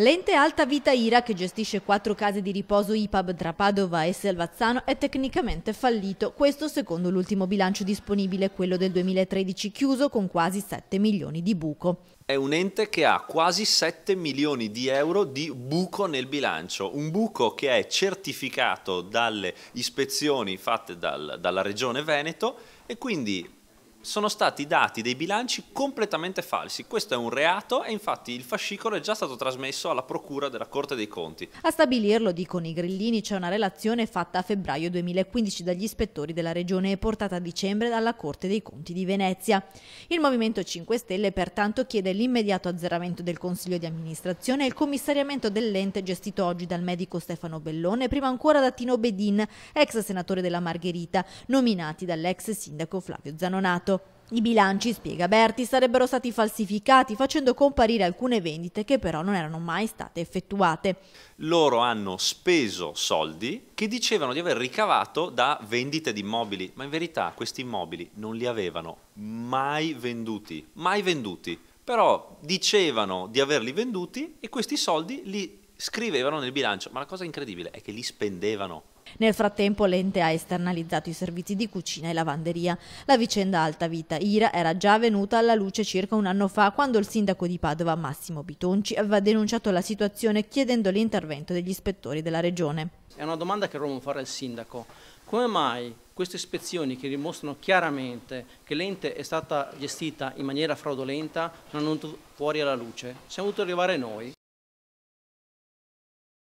L'ente Alta Vita Ira, che gestisce quattro case di riposo IPAB tra Padova e Selvazzano, è tecnicamente fallito, questo secondo l'ultimo bilancio disponibile, quello del 2013, chiuso con quasi 7 milioni di buco. È un ente che ha quasi 7 milioni di euro di buco nel bilancio, un buco che è certificato dalle ispezioni fatte dal, dalla Regione Veneto e quindi sono stati dati dei bilanci completamente falsi. Questo è un reato e infatti il fascicolo è già stato trasmesso alla Procura della Corte dei Conti. A stabilirlo, dicono i grillini, c'è una relazione fatta a febbraio 2015 dagli ispettori della Regione e portata a dicembre dalla Corte dei Conti di Venezia. Il Movimento 5 Stelle pertanto chiede l'immediato azzeramento del Consiglio di amministrazione e il commissariamento dell'ente gestito oggi dal medico Stefano Bellone, prima ancora da Tino Bedin, ex senatore della Margherita, nominati dall'ex sindaco Flavio Zanonato. I bilanci, spiega Berti, sarebbero stati falsificati facendo comparire alcune vendite che però non erano mai state effettuate. Loro hanno speso soldi che dicevano di aver ricavato da vendite di immobili, ma in verità questi immobili non li avevano mai venduti, mai venduti. Però dicevano di averli venduti e questi soldi li scrivevano nel bilancio, ma la cosa incredibile è che li spendevano nel frattempo l'ente ha esternalizzato i servizi di cucina e lavanderia. La vicenda Alta Vita Ira era già venuta alla luce circa un anno fa quando il sindaco di Padova Massimo Bitonci aveva denunciato la situazione chiedendo l'intervento degli ispettori della regione. È una domanda che vorremmo fare al sindaco. Come mai queste ispezioni che dimostrano chiaramente che l'ente è stata gestita in maniera fraudolenta non hanno fuori alla luce? Siamo dovuti arrivare noi.